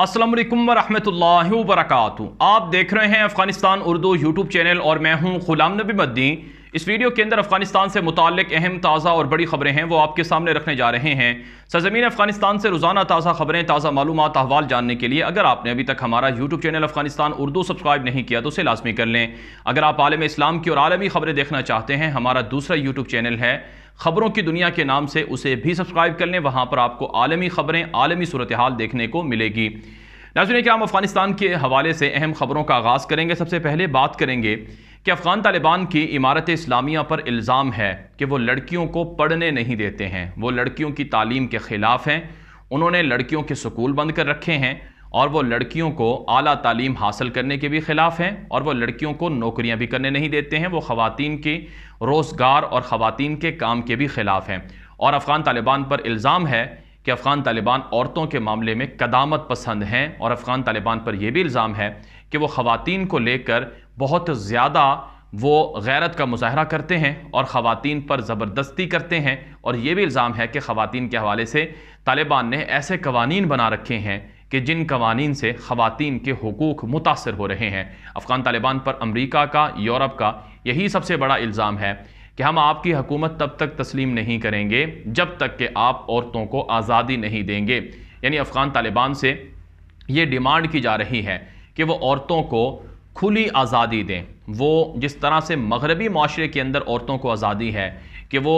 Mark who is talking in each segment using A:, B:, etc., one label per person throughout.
A: असलम वरहमल वरक आप देख रहे हैं अफगानिस्तान उर्दू यूट्यूब चैनल और मैं हूँ गुलाम नबी मद्दी इस वीडियो के अंदर अफगानिस्तान से मुतक अहम ताज़ा और बड़ी खबरें हैं वो आपके सामने रखने जा रहे हैं सरजमीन अफगानिस्तान से रोज़ाना ताज़ा खबरें ताज़ा मालूम अहवाल जानने के लिए अगर आपने अभी तक हमारा YouTube channel Afghanistan Urdu subscribe नहीं किया तो उसे लाजमी कर लें अगर आप आलम इस्लाम की और आलमी खबरें देखना चाहते हैं हमारा दूसरा यूट्यूब चैनल है खबरों की दुनिया के नाम से उसे भी सब्सक्राइब कर लें वहाँ पर आपको आलमी खबरें आलमी सूरत हाल देखने को मिलेगी नाजुन क्या हम अफगानिस्तान के हवाले से अहम खबरों का आगाज़ करेंगे सबसे पहले बात करेंगे कि अफ़गान तालिबान की इमारत इस्लामिया पर इल्ज़ाम है कि वो लड़कियों को पढ़ने नहीं देते हैं वो लड़कियों की तालीम के ख़िलाफ़ हैं उन्होंने लड़कियों के स्कूल बंद कर रखे हैं और वो लड़कियों को आला तालीम हासिल करने के भी ख़िलाफ़ हैं और वो लड़कियों को नौकरियां भी करने नहीं देते हैं वो ख़वातीन के रोज़गार और ख़वातीन के काम के भी ख़िलाफ़ हैं और अफ़गान तालिबान पर इल्ज़ाम है कि अफ़गान तालिबान औरतों के मामले में कदामत पसंद हैं और अफ़गान तालिबान पर यह भी इल्ज़ाम है कि वो ख़वान को लेकर बहुत ज़्यादा वो गैरत का मुजाहरा करते हैं और ख़वान पर ज़बरदस्ती करते हैं और ये भी इल्ज़ाम है कि ख़वान के हवाले से तालिबान ने ऐसे कवानीन बना रखे हैं कि जिन कवानीन से ख़वान के हकूक़ मुतासर हो रहे हैं अफ़गान तालिबान पर अमरीका का यूरोप का यही सबसे बड़ा इल्ज़ाम है कि हम आपकी हुकूमत तब तक तस्लीम नहीं करेंगे जब तक कि आप औरतों को आज़ादी नहीं देंगे यानी अफ़गान तालिबान से ये डिमांड की जा रही है कि वो औरतों को खुली आज़ादी दें वो जिस तरह से मगरबी माशरे के अंदर औरतों को आज़ादी है कि वो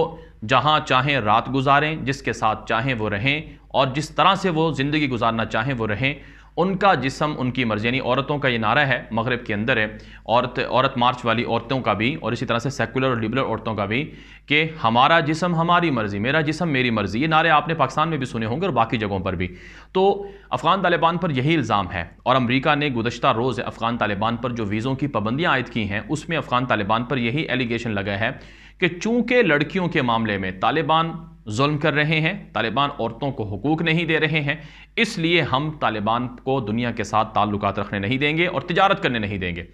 A: जहाँ चाहें रात गुजारें जिसके साथ चाहें वो रहें और जिस तरह से वो ज़िंदगी गुजारना चाहें वो रहें उनका जिसम उनकी मर्ज़ी यानी औरतों का ये नारा है मगरब के अंदर है औरत औरत मार्च वाली औरतों का भी और इसी तरह से सेकुलर और लिबरल औरतों का भी कि हमारा जिसम हमारी मर्ज़ी मेरा जिसम मेरी मर्ज़ी ये नारे आपने पाकिस्तान में भी सुने होंगे और बाकी जगहों पर भी तो अफ़गान तालिबान पर यही इल्ज़ाम है और अमरीका ने गुजशत रोज़ अफ़गान तालिबान पर जो वीज़ों की पाबंदियाँ आयद की हैं उसमें अफ़गान तालिबान पर यही एलिगेशन लगा है कि चूंकि लड़कियों के मामले में तालिबान जुल्म कर रहे हैं तालिबान औरतों को हकूक नहीं दे रहे हैं इसलिए हम तालिबान को दुनिया के साथ ताल्लुक रखने नहीं देंगे और तजारत करने नहीं देंगे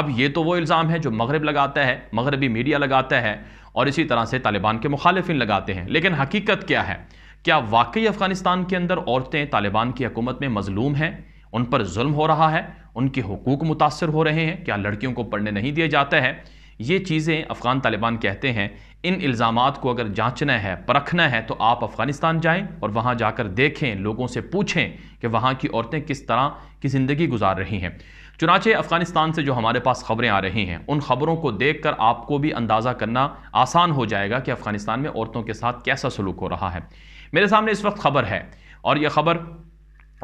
A: अब ये तो वो इल्ज़ाम है जो मगरब लगाता है मगरबी मीडिया लगाता है और इसी तरह से तालिबान के मुखालफिन लगाते हैं लेकिन हकीकत क्या है क्या वाकई अफ़गानिस्तान के अंदर औरतें तालिबान की हकूमत में मजलूम हैं उन पर जुल्म हो रहा है उनके हकूक मुतासर हो रहे हैं क्या लड़कियों को पढ़ने नहीं दिया जाता है ये चीज़ें अफ़गान तालिबान कहते हैं इन इल्ज़ाम को अगर जांचना है परखना है तो आप अफ़गानिस्तान जाएं और वहाँ जाकर देखें लोगों से पूछें कि वहाँ की औरतें किस तरह की ज़िंदगी गुजार रही हैं चुनाचे अफ़गानिस्तान से जो हमारे पास ख़बरें आ रही हैं उन ख़बरों को देख कर आपको भी अंदाज़ा करना आसान हो जाएगा कि अफ़गानिस्तान में औरतों के साथ कैसा सलूक हो रहा है मेरे सामने इस वक्त ख़बर है और यह ख़बर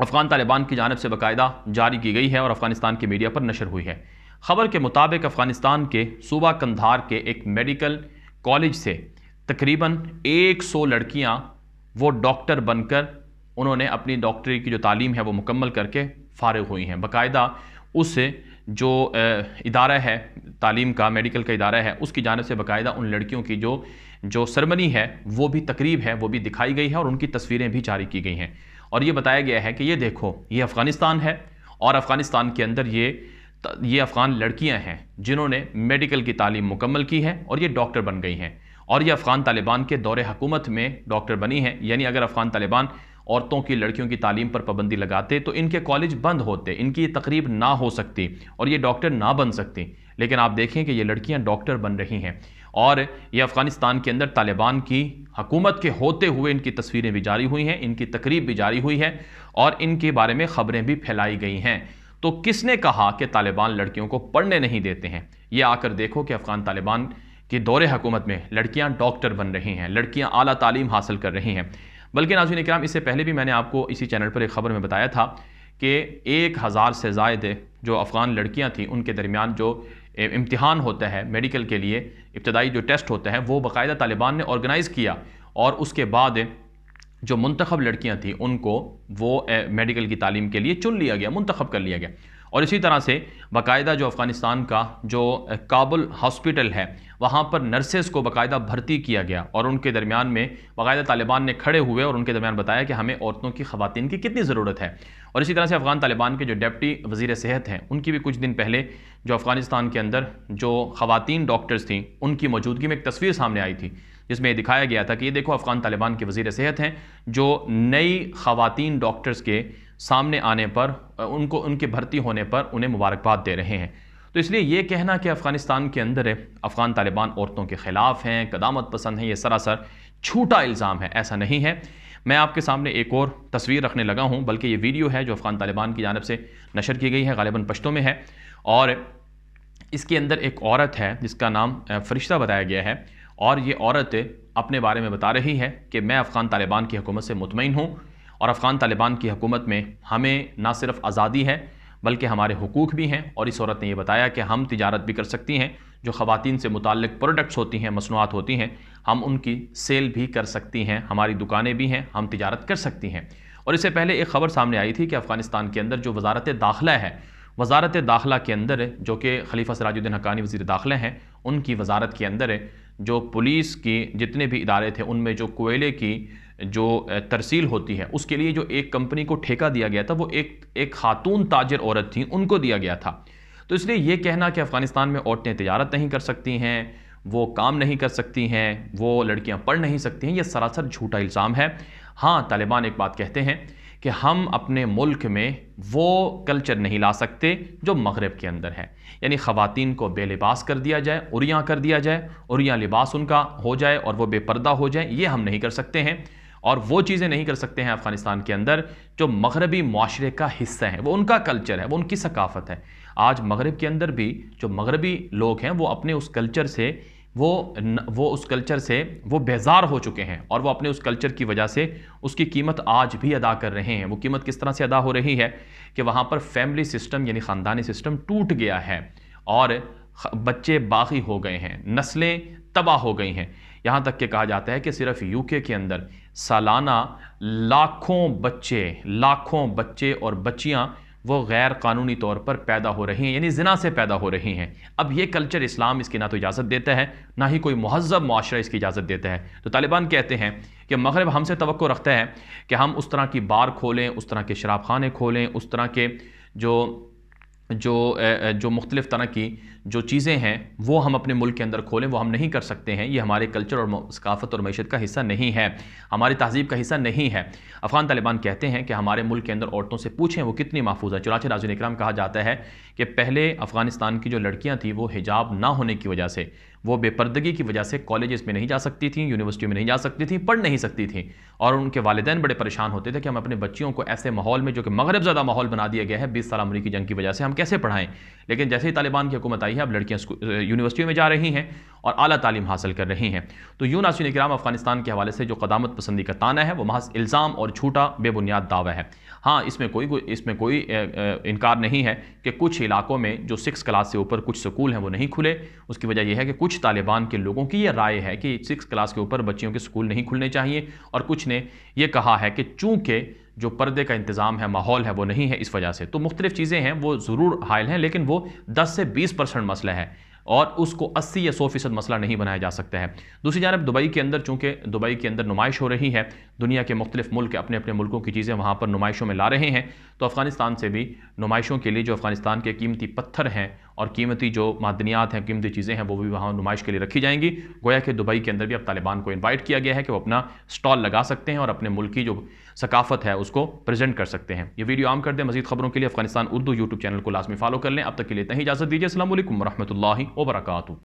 A: अफ़गान तालिबान की जानब से बाकायदा जारी की गई है और अफ़गानिस्तान की मीडिया पर नशर हुई है खबर के मुताबिक अफ़गानिस्तान के सूबा कंधार के एक मेडिकल कॉलेज से तकरीबन 100 लड़कियाँ वो डॉक्टर बनकर उन्होंने अपनी डॉक्टरी की जो तालीम है वो मुकम्मल करके फ़ारग हुई हैं बाकायदा उस जो इदारा है तालीम का मेडिकल का इदारा है उसकी जानब से बाकायदा उन लड़कियों की जो जो सरमनी है वो भी तकरीब है वो भी दिखाई गई है और उनकी तस्वीरें भी जारी की गई हैं और ये बताया गया है कि ये देखो ये अफ़गानिस्तान है और अफ़गानिस्तान के अंदर ये ये अफ़गान लड़कियां हैं जिन्होंने मेडिकल की तालीम मुकम्मल की है और ये डॉक्टर बन गई हैं और ये अफ़गान तालिबान के दौरे हकूमत में डॉक्टर बनी हैं यानी अगर अफ़गान तालिबान औरतों की लड़कियों की तालीम पर पाबंदी लगाते तो इनके कॉलेज बंद होते इनकी तकरीब ना हो सकती और ये डॉक्टर ना बन सकती लेकिन आप देखें कि ये लड़कियाँ डॉक्टर बन रही हैं और ये अफ़गानिस्तान के अंदर तालिबान की हकूमत के होते हुए इनकी तस्वीरें भी जारी हुई हैं इनकी तकरीब भी जारी हुई है और इनके बारे में ख़बरें भी फैलाई गई हैं तो किसने कहा कि तालिबान लड़कियों को पढ़ने नहीं देते हैं ये आकर देखो कि अफ़गान तालिबान के दौरे हकूमत में लड़कियां डॉक्टर बन रही हैं लड़कियां आला तालीम हासिल कर रही हैं बल्कि नाजुन कराम इससे पहले भी मैंने आपको इसी चैनल पर एक ख़बर में बताया था कि एक हज़ार से जायद जो अफ़गान लड़कियाँ थीं उनके दरमियान जो इम्तहान होता है मेडिकल के लिए इब्तदाई जो टेस्ट होता है वो बाकायदा तालिबान ने ऑर्गेनाइज़ किया और उसके बाद जो मंतखब लड़कियाँ थीं उनको वो मेडिकल की तालीम के लिए चुन लिया गया मंतखब कर लिया गया और इसी तरह से बाकायदा जो अफ़गानिस्तान का जो काबुल हॉस्पिटल है वहाँ पर नर्सेज को बाकायदा भर्ती किया गया और उनके दरमियान में बाकायदा तालिबान ने खड़े हुए और उनके दरमियान बताया कि हमें औरतों की ख़वान की कितनी ज़रूरत है और इसी तरह से अफ़गान तालिबान के जो डेप्टी वज़ी सेहत हैं उनकी भी कुछ दिन पहले जो अफ़गानिस्तान के अंदर जो ख़वान डॉक्टर्स थीं उनकी मौजूदगी में एक तस्वीर सामने आई थी जिसमें दिखाया गया था कि ये देखो अफ़गान तालिबान के वजीर सेहत हैं जो नई ख़वान डॉक्टर्स के सामने आने पर उनको उनके भर्ती होने पर उन्हें मुबारकबाद दे रहे हैं तो इसलिए ये कहना कि अफ़गानिस्तान के अंदर अफ़गान तालिबान औरतों के ख़िलाफ़ हैं कदामत पसंद हैं ये सरासर छूटा इल्ज़ाम है ऐसा नहीं है मैं आपके सामने एक और तस्वीर रखने लगा हूँ बल्कि ये वीडियो है जो अफ़गान तालिबान की जानब से नशर की गई है गालिबा पश्तों में है और इसके अंदर एक औरत है जिसका नाम फरिश्ता बताया गया है और ये औरत अपने बारे में बता रही है कि मैं अफ़गान तालिबान की हुकूमत से मुतमिन हूँ और अफ़गान तालिबान की हुकूमत में हमें ना सिर्फ आज़ादी है बल्कि हमारे हकूक़ भी हैं और इस औरत ने यह बताया कि हम तजारत भी कर सकती हैं जो ख़वान से मुतक प्रोडक्ट्स होती हैं मसनूआत होती हैं हम उनकी सेल भी कर सकती हैं हमारी दुकानें भी हैं हम तजारत कर सकती हैं और इससे पहले एक ख़बर सामने आई थी कि अफ़गानिस्तान के अंदर जो वजारत दाखिला है वजारत दाखिला के अंदर जो कि खलीफा सराजुद्दीन हकानी वज़ी दाखिला हैं उनकी वजारत के अंदर जो पुलिस के जितने भी इदारे थे उनमें जो कोयले की जो तरसील होती है उसके लिए जो एक कंपनी को ठेका दिया गया था वो एक एक खातून ताजर औरत थी उनको दिया गया था तो इसलिए ये कहना कि अफ़गानिस्तान में औरतें तजारत नहीं कर सकती हैं वो काम नहीं कर सकती हैं वो लड़कियां पढ़ नहीं सकती हैं ये सरासर झूठा इल्ज़ाम है हाँ तालिबान एक बात कहते हैं कि हम अपने मुल्क में वो कल्चर नहीं ला सकते जो मगरब के अंदर है यानी ख़वातीन को बेलिबास कर दिया जाए उरिया कर दिया जाए उरिया लिबास उनका हो जाए और वो बेपर्दा हो जाए ये हम नहीं कर सकते हैं और वो चीज़ें नहीं कर सकते हैं अफ़गानिस्तान के अंदर जो मगरबी माशरे का हिस्सा है वो उनका कल्चर है वो उनकी सकाफ़त है आज मगरब के अंदर भी जो मगरबी लोग हैं वो अपने उस कल्चर से वो न, वो उस कल्चर से वो बेजार हो चुके हैं और वो अपने उस कल्चर की वजह से उसकी कीमत आज भी अदा कर रहे हैं वो कीमत किस तरह से अदा हो रही है कि वहाँ पर फैमिली सिस्टम यानी ख़ानदानी सिस्टम टूट गया है और बच्चे बागी हो गए हैं नस्लें तबाह हो गई हैं यहाँ तक के कहा जाता है कि सिर्फ यूके के अंदर सालाना लाखों बच्चे लाखों बच्चे और बच्चियाँ वो गैर कानूनी तौर पर पैदा हो रही हैं यानी जना से पैदा हो रही हैं अब ये कल्चर इस्लाम इसकी ना तो इजाज़त देता है ना ही कोई महजब माशरा इसकी इजाज़त देता है तो तालिबान कहते हैं कि मगरब हमसे तो रखता है कि हम उस तरह की बार खोलें उस तरह के शराब खाने खोलें उस तरह के जो जो जो मुख्तलिफ़ तरह की जो चीज़ें हैं वो हम अपने मुल्क के अंदर खोलें वो हम नहीं कर सकते हैं ये हमारे कल्चर और सकाफ़त और मीशत का हिस्सा नहीं है हमारी तहजीब का हिस्सा नहीं है अफ़गान तालिबान कहते हैं कि हमारे मुल्क के अंदर औरतों से पूछें वो कितनी महफूज है चुनाच नाजुल इक्राम कहा जाता है कि पहले अफ़गानिस्तान की जो लड़कियाँ थी वो हिजाब ना होने की वजह से वो बेपर्दगी की वजह से कॉलेजेस में नहीं जा सकती थी यूनिवर्सिटी में नहीं जा सकती थी पढ़ नहीं सकती थी और उनके वालदेन बड़े परेशान होते थे कि हम अपने बच्चियों को ऐसे माहौल में जो कि मगरब ज़्यादा माहौल बना दिया गया है बीस साल अमरीकी जंग की वजह से हम कैसे पढ़ाएं लेकिन जैसे ही तालिबान की हुकूमत आई है अब लड़कियाँ यूनिवर्सिटी में जा रही हैं और अली तालीम हासिल कर रही हैं तो यू नासिन कराम अफगानिस्तान के हवाले से जो कदामत पसंदी का ताना है वह महज इल्ज़ाम और छूटा बेबुनियाद दावा है हाँ इसमें कोई इसमें कोई इनकार नहीं है कि कुछ इलाकों में जो सिक्स क्लास से ऊपर कुछ स्कूल हैं वो नहीं खुले उसकी वजह यह है कि कुछ कुछ तालिबान के लोगों की यह राय है कि सिक्स क्लास के ऊपर बच्चियों के स्कूल नहीं खुलने चाहिए और कुछ ने यह कहा है कि चूंकि जो पर्दे का इंतज़ाम है माहौल है वो नहीं है इस वजह से तो मुख्तलिफ चीज़ें हैं वो ज़रूर हायल हैं लेकिन वो दस से बीस परसेंट मसला है और उसको 80 या 100 फीसद मसला नहीं बनाया जा सकता है दूसरी जानब दुबई के अंदर चूँकि दुबई के अंदर नुमाइश हो रही है दुनिया के मुख्तलिफ मुल्क अपने अपने मुल्कों की चीज़ें वहाँ पर नुमाइशों में ला रहे हैं तो अफ़गानिस्तान से भी नुमाइशों के लिए जो अफ़गानिस्तान के कीमती पत्थर हैं और कीमती जो मादनियात हैं कीमती चीज़ें हैं वो भी वहाँ नुमाइश के लिए रखी जाएंगी गोया कि दुबई के अंदर भी अब तालिबान को इन्वाइट किया गया है कि वो अपना स्टॉल लगा सकते हैं और अपने मुल्क की जो सकाफत है उसको प्रेजेंट कर सकते हैं ये वीडियो आम कर दें मजीद खबरों के लिए अफगानिस्तान उर्दू यूट्यूब चैनल को लाजमी फॉलो कर लें अब तक के लिए इतना ही इजाज़त दीजिए असल वरहमल वर्का